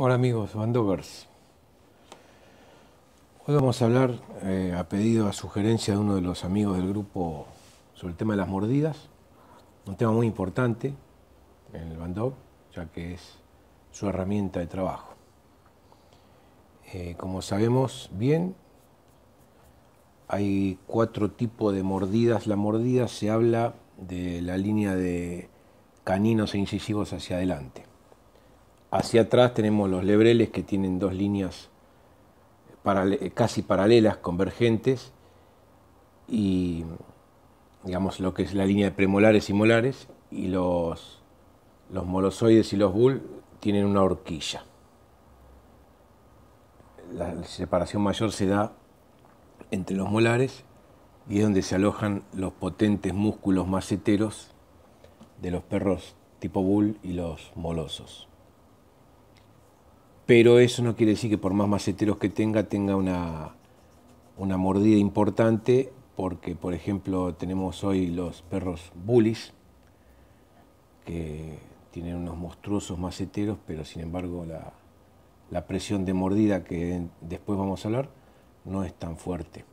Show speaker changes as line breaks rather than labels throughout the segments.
Hola amigos, Bandovers. Hoy vamos a hablar, eh, a pedido, a sugerencia de uno de los amigos del grupo, sobre el tema de las mordidas. Un tema muy importante en el Bandov, ya que es su herramienta de trabajo. Eh, como sabemos bien, hay cuatro tipos de mordidas. La mordida se habla de la línea de caninos e incisivos hacia adelante Hacia atrás tenemos los lebreles que tienen dos líneas casi paralelas, convergentes, y digamos lo que es la línea de premolares y molares, y los, los molosoides y los bull tienen una horquilla. La separación mayor se da entre los molares y es donde se alojan los potentes músculos maceteros de los perros tipo bull y los molosos pero eso no quiere decir que por más maceteros que tenga, tenga una, mordida importante, porque por ejemplo tenemos hoy los perros bullies, que tienen unos monstruosos maceteros, pero sin embargo la, presión de mordida que después vamos a hablar no es tan fuerte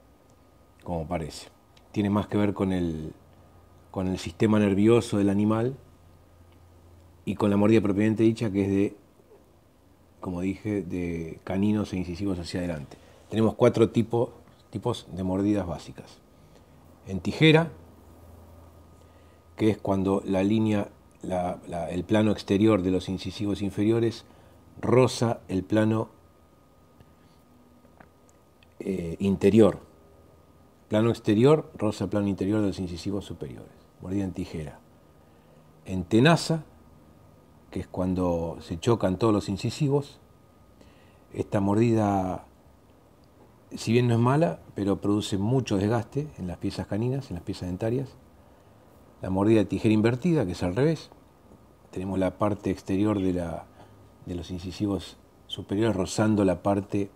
como parece. Tiene más que ver con el, con el sistema nervioso del animal y con la mordida propiamente dicha que es de como dije, de caninos e incisivos hacia adelante. Tenemos cuatro tipos de mordidas básicas. En tijera, que es cuando la línea, el plano exterior de los incisivos inferiores roza el plano eh, interior. Plano exterior roza el plano interior de los incisivos superiores. Mordida en tijera. En tenaza, que es cuando se chocan todos los incisivos. Esta mordida, si bien no es mala, pero produce mucho desgaste en las piezas caninas, en las piezas dentarias. La mordida de tijera invertida, que es al revés. Tenemos la parte exterior de, la, de los incisivos superiores rozando la parte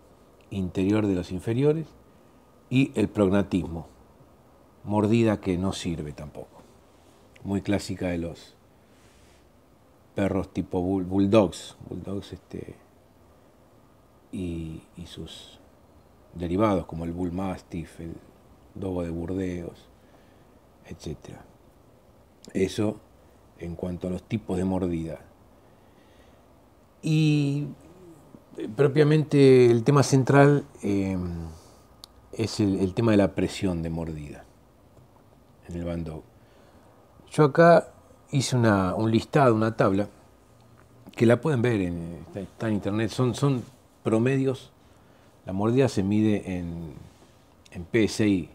interior de los inferiores. Y el prognatismo, mordida que no sirve tampoco. Muy clásica de los perros tipo bulldogs, bulldogs este, y, sus derivados como el bull mastiff, el dogo de Burdeos, etc. Eso en cuanto a los tipos de mordida. Y eh, propiamente el tema central em, es el, tema de la presión de mordida en el bandog. Yo acá hice un listado, una tabla, que la pueden ver, en, está en internet, son, son promedios, la mordida se mide en, en PSI,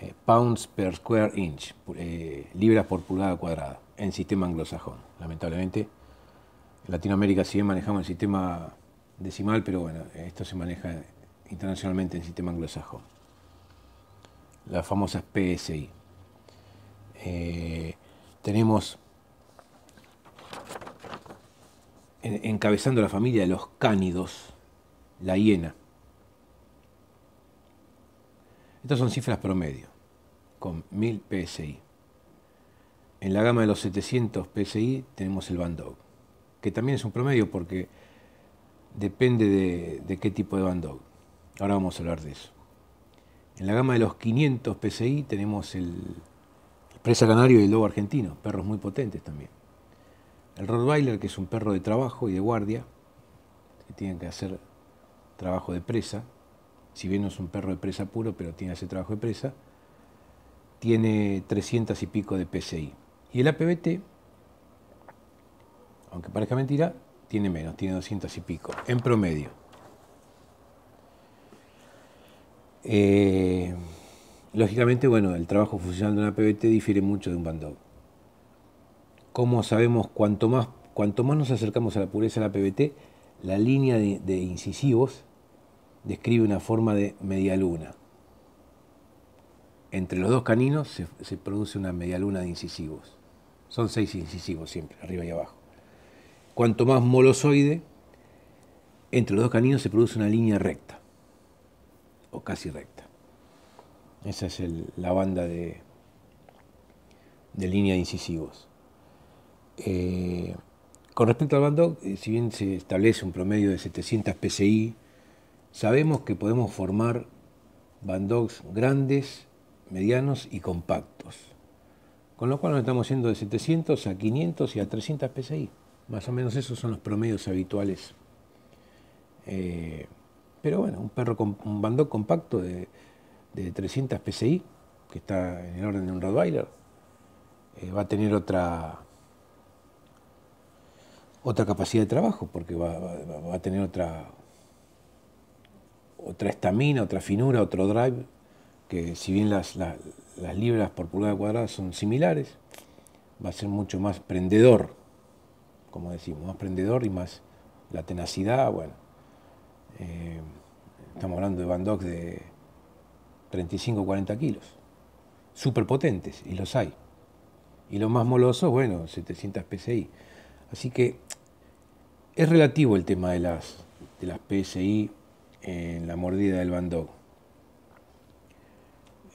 eh, pounds per square inch, eh, libras por pulgada cuadrada, en sistema anglosajón, lamentablemente. En Latinoamérica sí manejamos el sistema decimal, pero bueno, esto se maneja internacionalmente en sistema anglosajón. Las famosas PSI. Eh, tenemos encabezando la familia de los cánidos, la hiena. Estas son cifras promedio, con 1000 PSI. En la gama de los 700 PSI tenemos el bandog, que también es un promedio porque depende de, de qué tipo de bandog. Ahora vamos a hablar de eso. En la gama de los 500 PSI tenemos el presa canario y lobo argentino, perros muy potentes también. El Rottweiler, que es un perro de trabajo y de guardia, que tiene que hacer trabajo de presa, si bien no es un perro de presa puro, pero tiene hacer trabajo de presa, tiene 300 y pico de PCI. Y el APBT, aunque parezca mentira, tiene menos, tiene 200 y pico, en promedio. Eh, Lógicamente, bueno, el trabajo funcional de una PBT difiere mucho de un Bandog. Como sabemos, cuanto más, cuanto más nos acercamos a la pureza de la PBT, la línea de, incisivos describe una forma de media luna. Entre los dos caninos se, se produce una media luna de incisivos. Son seis incisivos siempre, arriba y abajo. Cuanto más molosoide, entre los dos caninos se produce una línea recta, o casi recta. Esa es la banda de, de línea de incisivos. Eh, con respecto al bando, eh, si bien se establece un promedio de 700 PCI, sabemos que podemos formar bandogs grandes, medianos y compactos. Con lo cual nos estamos yendo de 700 a 500 y a 300 PCI. Más o menos esos son los promedios habituales. Eh, pero bueno, un, perro, un bandog compacto de de 300 pci que está en el orden de un Rottweiler, eh, va a tener otra, otra capacidad de trabajo, porque va, a tener otra otra estamina, otra finura, otro drive, que si bien las, libras por pulgada cuadrada son similares, va a ser mucho más prendedor, como decimos, más prendedor y más la tenacidad, bueno. Eh, estamos hablando de bandox de 35 40 kilos, súper potentes, y los hay. Y los más molosos, bueno, 700 PSI. Así que es relativo el tema de las, de las PSI en la mordida del bandog.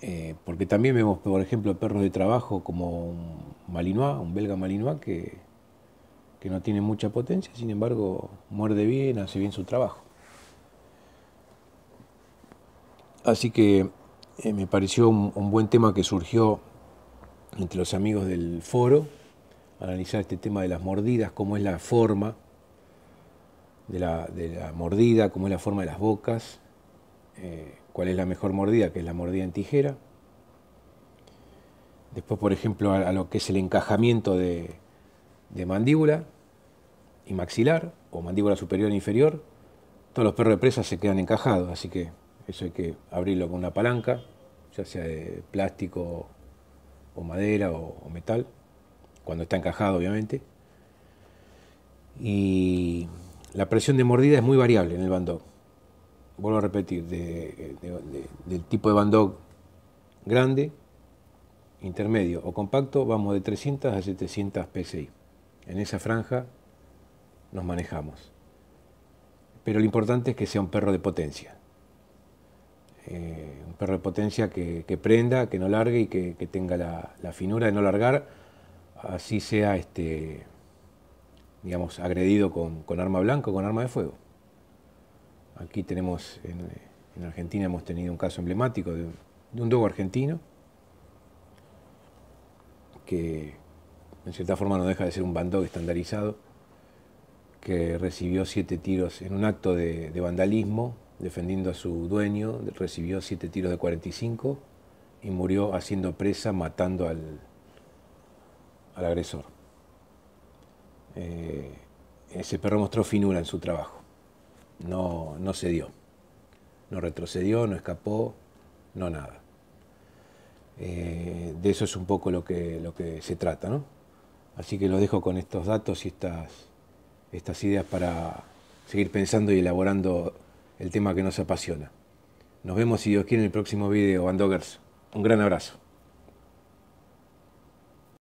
Eh, porque también vemos, por ejemplo, perros de trabajo como un malinois, un belga malinois, que, que no tiene mucha potencia, sin embargo, muerde bien, hace bien su trabajo. Así que eh, me pareció un, buen tema que surgió entre los amigos del foro, analizar este tema de las mordidas, cómo es la forma de la, mordida, cómo es la forma de las bocas, eh, cuál es la mejor mordida, que es la mordida en tijera. Después, por ejemplo, a, lo que es el encajamiento de, de mandíbula y maxilar, o mandíbula superior e inferior, todos los perros de presa se quedan encajados, así que eso hay que abrirlo con una palanca, ya sea de plástico o madera o, metal, cuando está encajado obviamente. Y la presión de mordida es muy variable en el bandog. Vuelvo a repetir, del tipo de bandog grande, intermedio o compacto, vamos de 300 a 700 PSI. En esa franja nos manejamos. Pero lo importante es que sea un perro de potencia. Eh, un perro de potencia que, prenda, que no largue y que, tenga la, finura de no largar, así sea este, digamos, agredido con, arma blanca o con arma de fuego. Aquí tenemos, en, Argentina hemos tenido un caso emblemático de, un dogo argentino que en cierta forma no deja de ser un bandog estandarizado, que recibió siete tiros en un acto de vandalismo defendiendo a su dueño, recibió siete tiros de 45 y murió haciendo presa, matando al, al agresor. Eh, ese perro mostró finura en su trabajo, no, no cedió, no retrocedió, no escapó, no nada. Eh, de eso es un poco lo que, lo que se trata, ¿no? Así que lo dejo con estos datos y estas, estas ideas para seguir pensando y elaborando el tema que nos apasiona. Nos vemos si Dios quiere en el próximo video, Bandogers. Un gran abrazo.